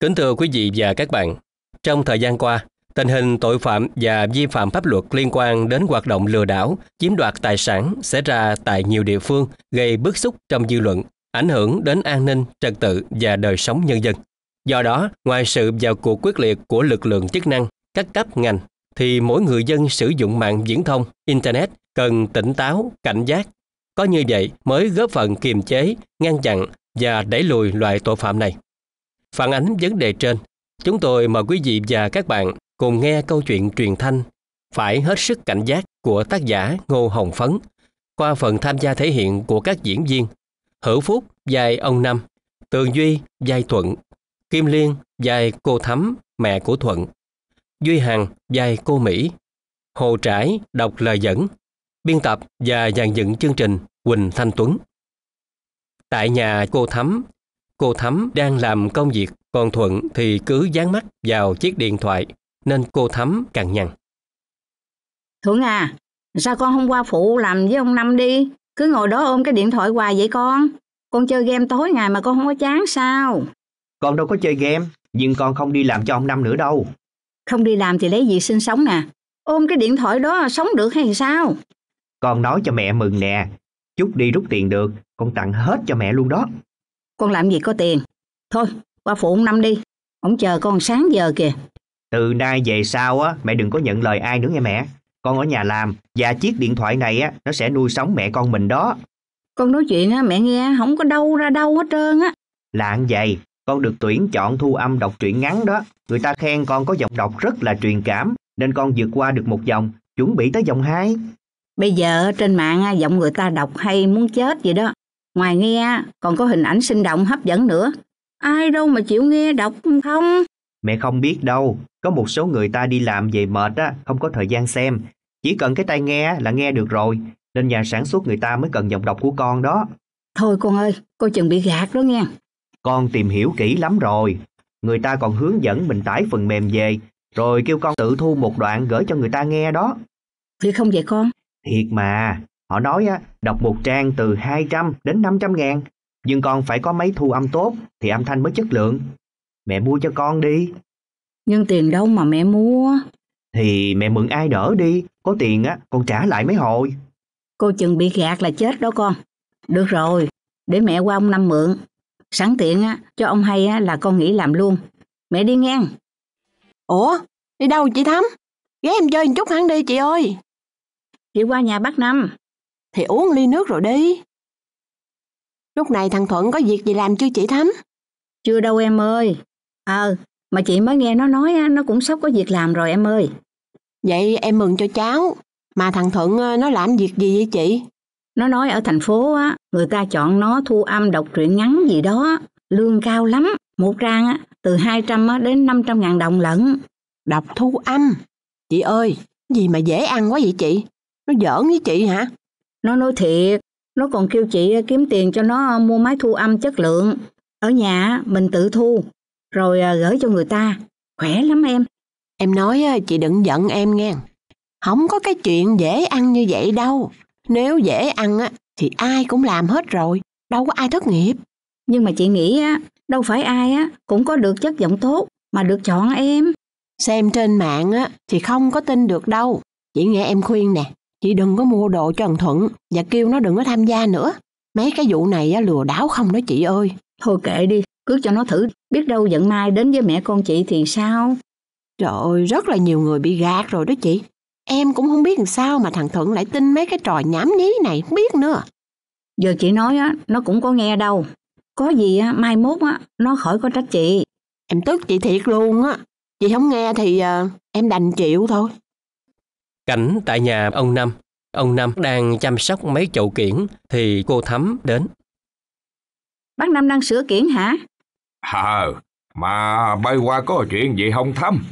Kính thưa quý vị và các bạn, trong thời gian qua, tình hình tội phạm và vi phạm pháp luật liên quan đến hoạt động lừa đảo, chiếm đoạt tài sản xảy ra tại nhiều địa phương gây bức xúc trong dư luận, ảnh hưởng đến an ninh, trật tự và đời sống nhân dân. Do đó, ngoài sự vào cuộc quyết liệt của lực lượng chức năng, các cấp ngành, thì mỗi người dân sử dụng mạng viễn thông, Internet cần tỉnh táo, cảnh giác. Có như vậy mới góp phần kiềm chế, ngăn chặn và đẩy lùi loại tội phạm này. Phản ánh vấn đề trên, chúng tôi mời quý vị và các bạn cùng nghe câu chuyện truyền thanh Phải hết sức cảnh giác của tác giả Ngô Hồng Phấn qua phần tham gia thể hiện của các diễn viên Hữu Phúc vai ông Năm, Tường Duy vai Thuận, Kim Liên vai cô Thắm, mẹ của Thuận, Duy Hằng vai cô Mỹ, Hồ Trải đọc lời dẫn, biên tập và dàn dựng chương trình Quỳnh Thanh Tuấn. Tại nhà cô Thắm Cô Thắm đang làm công việc, còn Thuận thì cứ dán mắt vào chiếc điện thoại, nên cô Thắm càng nhằn. Thuận à, sao con không qua phụ làm với ông Năm đi? Cứ ngồi đó ôm cái điện thoại hoài vậy con? Con chơi game tối ngày mà con không có chán sao? Con đâu có chơi game, nhưng con không đi làm cho ông Năm nữa đâu. Không đi làm thì lấy gì sinh sống nè. Ôm cái điện thoại đó sống được hay sao? Con nói cho mẹ mừng nè. Chút đi rút tiền được, con tặng hết cho mẹ luôn đó con làm gì có tiền. Thôi, qua phụ ông Năm đi, ông chờ con sáng giờ kìa. Từ nay về sau á, mẹ đừng có nhận lời ai nữa nghe mẹ. Con ở nhà làm và chiếc điện thoại này á, nó sẽ nuôi sống mẹ con mình đó. Con nói chuyện á, mẹ nghe không có đâu ra đâu hết trơn á. Lạ vậy, con được tuyển chọn thu âm đọc truyện ngắn đó. Người ta khen con có giọng đọc rất là truyền cảm, nên con vượt qua được một dòng, chuẩn bị tới dòng hai. Bây giờ trên mạng giọng người ta đọc hay muốn chết vậy đó. Ngoài nghe, còn có hình ảnh sinh động hấp dẫn nữa. Ai đâu mà chịu nghe đọc không? Mẹ không biết đâu, có một số người ta đi làm về mệt á, không có thời gian xem. Chỉ cần cái tai nghe là nghe được rồi, nên nhà sản xuất người ta mới cần giọng đọc của con đó. Thôi con ơi, cô chừng bị gạt đó nghe. Con tìm hiểu kỹ lắm rồi. Người ta còn hướng dẫn mình tải phần mềm về, rồi kêu con tự thu một đoạn gửi cho người ta nghe đó. Thì không vậy con? Thiệt mà, Họ nói á, đọc một trang từ 200 đến 500 ngàn, nhưng con phải có máy thu âm tốt thì âm thanh mới chất lượng. Mẹ mua cho con đi. Nhưng tiền đâu mà mẹ mua? Thì mẹ mượn ai đỡ đi, có tiền á, con trả lại mấy hồi. Cô chừng bị gạt là chết đó con. Được rồi, để mẹ qua ông Năm mượn. Sẵn tiện á, cho ông hay á, là con nghỉ làm luôn. Mẹ đi ngang. Ủa, đi đâu chị Thắm? Ghé em chơi một chút hẳn đi chị ơi. Chị qua nhà bác Năm thì uống ly nước rồi đi. Lúc này thằng Thuận có việc gì làm chưa chị Thắm? Chưa đâu em ơi. Ờ, à, mà chị mới nghe nó nói nó cũng sắp có việc làm rồi em ơi. Vậy em mừng cho cháu. Mà thằng Thuận ờ, nó làm việc gì vậy chị? Nó nói ở thành phố á, người ta chọn nó thu âm đọc truyện ngắn gì đó, lương cao lắm, một trang á, từ 200 á, đến 500 ngàn đồng lận. Đọc thu âm? Chị ơi, gì mà dễ ăn quá vậy chị? Nó giỡn với chị hả? Nó nói thiệt, nó còn kêu chị à, kiếm tiền cho nó à, mua máy thu âm chất lượng. Ở nhà à, mình tự thu, rồi gửi cho người ta. Khỏe lắm em. Em nói chị đừng giận em nghe. Không có cái chuyện dễ ăn như vậy đâu. Nếu dễ ăn á thì ai cũng làm hết rồi, đâu có ai thất nghiệp. Nhưng mà chị nghĩ á, đâu phải ai á cũng có được chất giọng tốt mà được chọn em. Xem trên mạng á thì không có tin được đâu. Chị nghe em khuyên nè, Chị đừng có mua đồ cho thằng Thuận và kêu nó đừng có tham gia nữa. Mấy cái vụ này á, lừa đảo không đó chị ơi. Thôi kệ đi, cứ cho nó thử. Biết đâu giận mai đến với mẹ con chị thì sao? Trời ơi, rất là nhiều người bị gạt rồi đó chị. Em cũng không biết làm sao mà thằng Thuận lại tin mấy cái trò nhảm nhí này, không biết nữa. Giờ chị nói á, nó cũng có nghe đâu. Có gì á, mai mốt á, nó khỏi có trách chị. Em tức chị thiệt luôn á. Chị không nghe thì à, em đành chịu thôi. Cảnh tại nhà ông Năm. Ông Năm đang chăm sóc mấy chậu kiển thì cô Thắm đến. Bác Năm đang sửa kiển hả? Ờ, mà bay qua có chuyện gì không Thắm?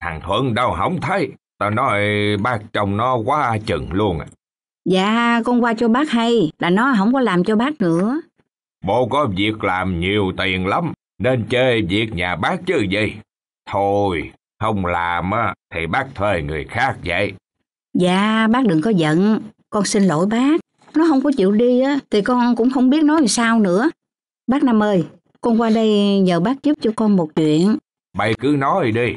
Thằng Thuận đâu không thấy. Tao nói bác chồng nó quá chừng luôn à. Dạ, con qua cho bác hay là nó không có làm cho bác nữa. Bố có việc làm nhiều tiền lắm, nên chơi việc nhà bác chứ gì. Thôi, không làm á thì bác thuê người khác vậy. Dạ, bác đừng có giận, con xin lỗi bác. Nó không có chịu đi á, thì con cũng không biết nói làm sao nữa. Bác Năm ơi, con qua đây nhờ bác giúp cho con một chuyện. Mày cứ nói đi.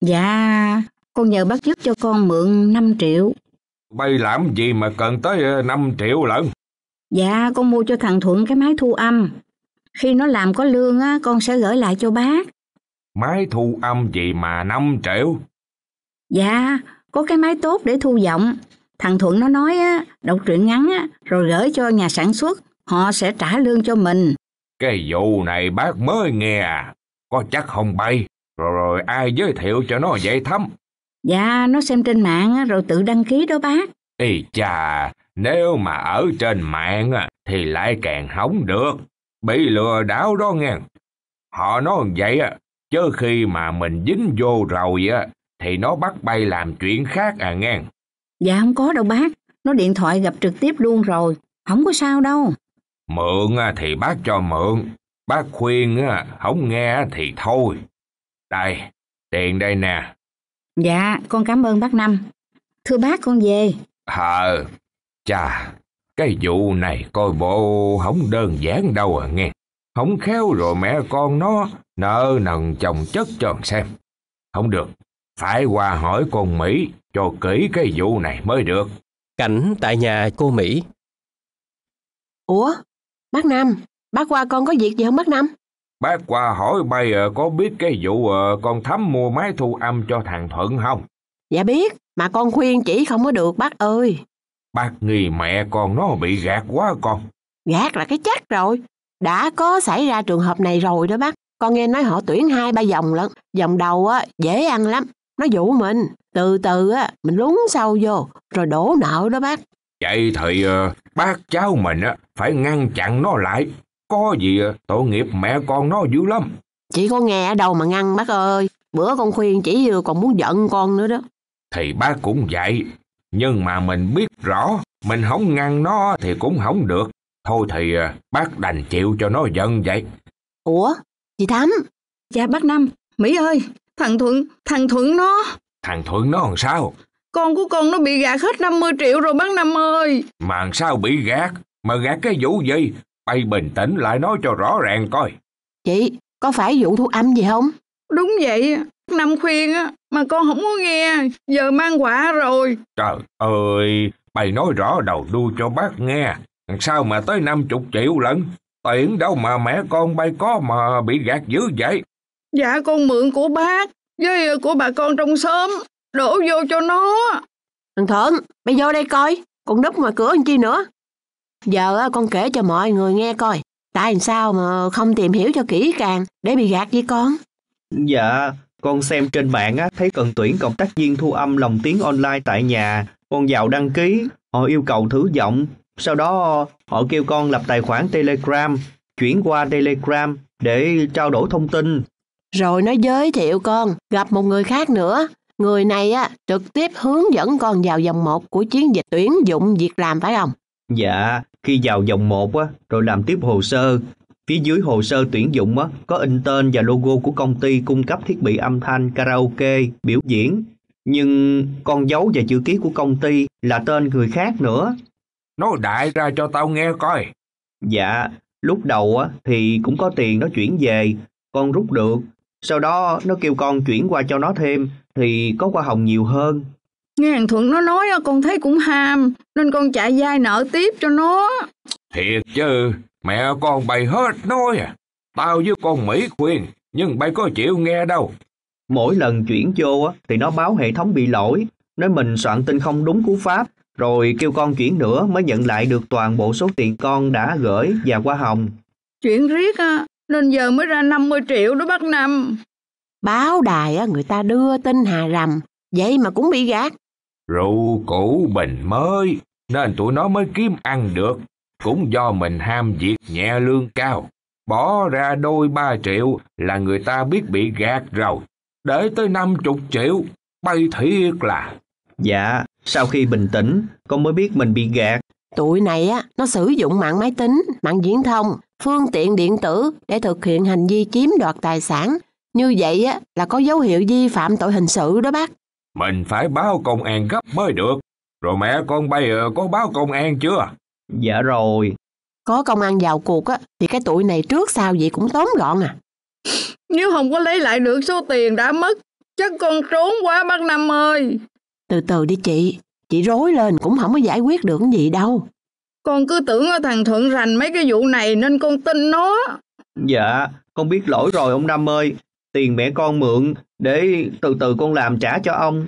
Dạ, con nhờ bác giúp cho con mượn 5 triệu. Mày làm gì mà cần tới 5 ờ, triệu lận? Dạ, con mua cho thằng Thuận cái máy thu âm. Khi nó làm có lương á, con sẽ gửi lại cho bác. Máy thu âm gì mà 5 triệu? Dạ, có cái máy tốt để thu giọng. Thằng Thuận nó nói á, đọc truyện ngắn á, rồi gửi cho nhà sản xuất, họ sẽ trả lương cho mình. Cái vụ này bác mới nghe à, có chắc không bay, rồi rồi ai giới thiệu cho nó vậy thấm? Dạ, nó xem trên mạng rồi tự đăng ký đó bác. Ý chà, nếu mà ở trên mạng thì lại càng hỏng được, bị lừa đảo đó nghe. Họ nói vậy á, chứ khi mà mình dính vô rồi á, thì nó bắt bay làm chuyện khác à nghe? Dạ không có đâu bác, nó điện thoại gặp trực tiếp luôn rồi, không có sao đâu. Mượn à thì bác cho mượn, bác khuyên không nghe thì thôi. Đây, tiền đây nè. Dạ, con cảm ơn bác Năm. Thưa bác con về. Ờ, à, chà, cái vụ này coi bộ không đơn giản đâu à nghe. Không khéo rồi mẹ con nó nợ nần chồng chất tròn xem. Không được, phải qua hỏi con Mỹ cho kỹ cái vụ này mới được. Cảnh tại nhà cô Mỹ. Ủa, bác Nam, bác qua con có việc gì không bác Nam? Bác qua hỏi bây ờ, có biết cái vụ ờ, con Thắm mua máy thu âm cho thằng Thuận không? Dạ biết, mà con khuyên chỉ không có được bác ơi. Bác nghi mẹ con nó bị gạt quá con. Gạt là cái chắc rồi. Đã có xảy ra trường hợp này rồi đó bác. Con nghe nói họ tuyển hai ba vòng lận. Vòng đầu á dễ ăn lắm, nó dụ mình từ từ á mình lún sâu vô rồi đổ nợ đó bác vậy thì ờ, bác cháu mình á phải ngăn chặn nó lại có gì ờ, tội nghiệp mẹ con nó dữ lắm chỉ có nghe ở đâu mà ngăn bác ơi bữa con khuyên chỉ vừa còn muốn giận con nữa đó thì bác cũng vậy nhưng mà mình biết rõ mình không ngăn nó thì cũng không được thôi thì ờ, bác đành chịu cho nó giận vậy ủa chị thắm dạ bác năm mỹ ơi Thằng Thuận, thằng Thuận nó. Thằng Thuận nó làm sao? Con của con nó bị gạt hết 50 triệu rồi bác Năm ơi. Mà sao bị gạt? Mà gạt cái vụ gì? Bay bình tĩnh lại nói cho rõ ràng coi. Chị, có phải vụ thu âm gì không? Đúng vậy, Năm khuyên á, mà con không có nghe, giờ mang quả rồi. Trời ơi, bày nói rõ đầu đuôi cho bác nghe, sao mà tới 50 triệu lần tiện đâu mà mẹ con bay có mà bị gạt dữ vậy. Dạ con mượn của bác với của bà con trong xóm, đổ vô cho nó. Thằng Thuận, mày vô đây coi, con đúp ngoài cửa làm chi nữa. Giờ con kể cho mọi người nghe coi, tại sao mà không tìm hiểu cho kỹ càng để bị gạt với con. Dạ, con xem trên mạng á, thấy cần tuyển cộng tác viên thu âm lòng tiếng online tại nhà. Con vào đăng ký, họ yêu cầu thử giọng. Sau đó họ kêu con lập tài khoản Telegram, chuyển qua Telegram để trao đổi thông tin rồi nó giới thiệu con gặp một người khác nữa. Người này á trực tiếp hướng dẫn con vào vòng một của chiến dịch tuyển dụng việc làm phải không? Dạ, khi vào vòng một á, rồi làm tiếp hồ sơ. Phía dưới hồ sơ tuyển dụng á, có in tên và logo của công ty cung cấp thiết bị âm thanh, karaoke, biểu diễn. Nhưng con dấu và chữ ký của công ty là tên người khác nữa. Nói đại ra cho tao nghe coi. Dạ, lúc đầu á, thì cũng có tiền nó chuyển về, con rút được sau đó nó kêu con chuyển qua cho nó thêm thì có hoa hồng nhiều hơn. Nghe thằng Thuận nó nói con thấy cũng ham nên con chạy dai nợ tiếp cho nó. Thiệt chứ, mẹ con bày hết nói à. Tao với con Mỹ khuyên nhưng bay có chịu nghe đâu. Mỗi lần chuyển vô thì nó báo hệ thống bị lỗi, nói mình soạn tin không đúng cú pháp, rồi kêu con chuyển nữa mới nhận lại được toàn bộ số tiền con đã gửi và hoa hồng. Chuyện riết nên giờ mới ra 50 triệu đó bác Năm. Báo đài người ta đưa tin Hà Rầm, vậy mà cũng bị gạt. Rượu cũ bình mới, nên tụi nó mới kiếm ăn được. Cũng do mình ham việc nhẹ lương cao. Bỏ ra đôi ba triệu là người ta biết bị gạt rồi. Để tới năm chục triệu, bay thiệt là... Dạ, sau khi bình tĩnh, con mới biết mình bị gạt. Tụi này á, nó sử dụng mạng máy tính, mạng viễn thông phương tiện điện tử để thực hiện hành vi chiếm đoạt tài sản. Như vậy á, là có dấu hiệu vi phạm tội hình sự đó bác. Mình phải báo công an gấp mới được. Rồi mẹ con bây giờ có báo công an chưa? Dạ rồi. Có công an vào cuộc á, thì cái tụi này trước sau gì cũng tóm gọn à. Nếu không có lấy lại được số tiền đã mất, chắc con trốn quá bác Năm ơi. Từ từ đi chị, chị rối lên cũng không có giải quyết được gì đâu. Con cứ tưởng thằng Thuận rành mấy cái vụ này nên con tin nó. Dạ, con biết lỗi rồi ông Năm ơi. Tiền mẹ con mượn để từ từ con làm trả cho ông.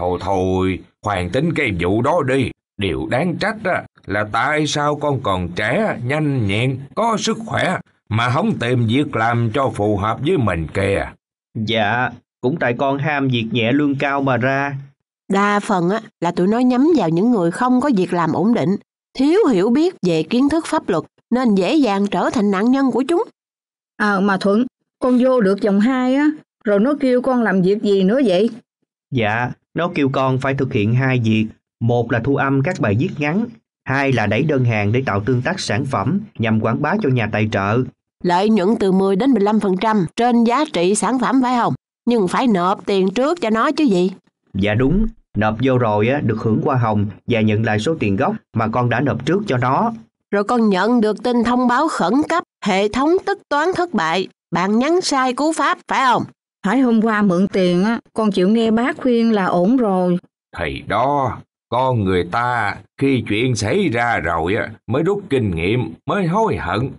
Thôi thôi, khoan tính cái vụ đó đi. Điều đáng trách á, là tại sao con còn trẻ, nhanh nhẹn, có sức khỏe mà không tìm việc làm cho phù hợp với mình kìa. Dạ, cũng tại con ham việc nhẹ lương cao mà ra. Đa phần á, là tụi nó nhắm vào những người không có việc làm ổn định thiếu hiểu biết về kiến thức pháp luật nên dễ dàng trở thành nạn nhân của chúng. À mà Thuận, con vô được vòng hai á, rồi nó kêu con làm việc gì nữa vậy? Dạ, nó kêu con phải thực hiện hai việc. Một là thu âm các bài viết ngắn, hai là đẩy đơn hàng để tạo tương tác sản phẩm nhằm quảng bá cho nhà tài trợ. Lợi nhuận từ 10 đến 15% trên giá trị sản phẩm phải không? Nhưng phải nộp tiền trước cho nó chứ gì? Dạ đúng, Nộp vô rồi á, được hưởng hoa hồng và nhận lại số tiền gốc mà con đã nộp trước cho nó. Rồi con nhận được tin thông báo khẩn cấp, hệ thống tất toán thất bại, bạn nhắn sai cú pháp phải không? Hỏi hôm qua mượn tiền á, con chịu nghe bác khuyên là ổn rồi. Thầy đó, con người ta khi chuyện xảy ra rồi á, mới rút kinh nghiệm, mới hối hận.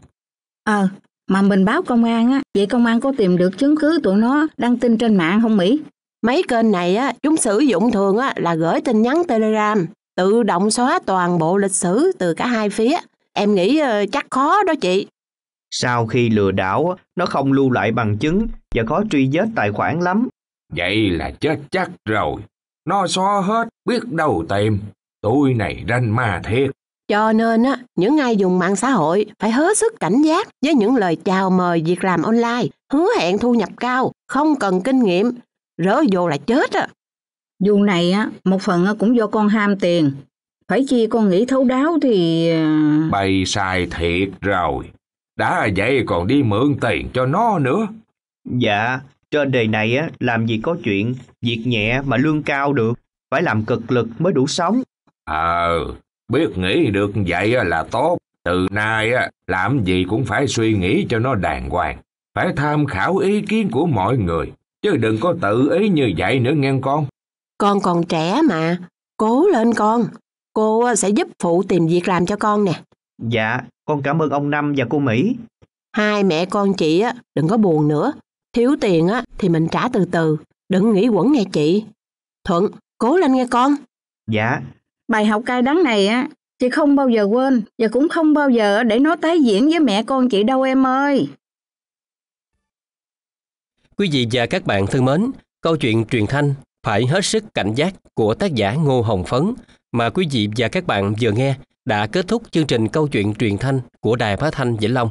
Ờ, à, mà mình báo công an á, vậy công an có tìm được chứng cứ tụi nó đăng tin trên mạng không Mỹ? Mấy kênh này á, chúng sử dụng thường á, là gửi tin nhắn Telegram, tự động xóa toàn bộ lịch sử từ cả hai phía. Em nghĩ ờ, chắc khó đó chị. Sau khi lừa đảo, nó không lưu lại bằng chứng và khó truy vết tài khoản lắm. Vậy là chết chắc rồi. Nó xóa hết, biết đâu tìm. Tôi này ranh ma thiệt. Cho nên, á, những ai dùng mạng xã hội phải hết sức cảnh giác với những lời chào mời việc làm online, hứa hẹn thu nhập cao, không cần kinh nghiệm rỡ vô là chết á. Dù này á, một phần cũng do con ham tiền. Phải chi con nghĩ thấu đáo thì... À, Bày sai thiệt rồi. Đã vậy còn đi mượn tiền cho nó nữa. Dạ, trên đời này á, làm gì có chuyện, việc nhẹ mà lương cao được. Phải làm cực lực mới đủ sống. Ờ, à, biết nghĩ được vậy là tốt. Từ nay á, làm gì cũng phải suy nghĩ cho nó đàng hoàng. Phải tham khảo ý kiến của mọi người chứ đừng có tự ý như vậy nữa nghe con. Con còn trẻ mà, cố lên con, cô ờ, sẽ giúp phụ tìm việc làm cho con nè. Dạ, con cảm ơn ông Năm và cô Mỹ. Hai mẹ con chị á, đừng có buồn nữa, thiếu tiền á thì mình trả từ từ, đừng nghĩ quẩn nghe chị. Thuận, cố lên nghe con. Dạ. Bài học cay đắng này á, chị không bao giờ quên và cũng không bao giờ để nó tái diễn với mẹ con chị đâu em ơi. Quý vị và các bạn thân mến, câu chuyện truyền thanh phải hết sức cảnh giác của tác giả Ngô Hồng Phấn mà quý vị và các bạn vừa nghe đã kết thúc chương trình câu chuyện truyền thanh của Đài Phát Thanh Vĩnh Long.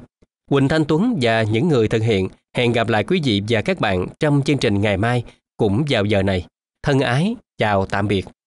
Quỳnh Thanh Tuấn và những người thực hiện hẹn gặp lại quý vị và các bạn trong chương trình ngày mai cũng vào giờ này. Thân ái, chào tạm biệt.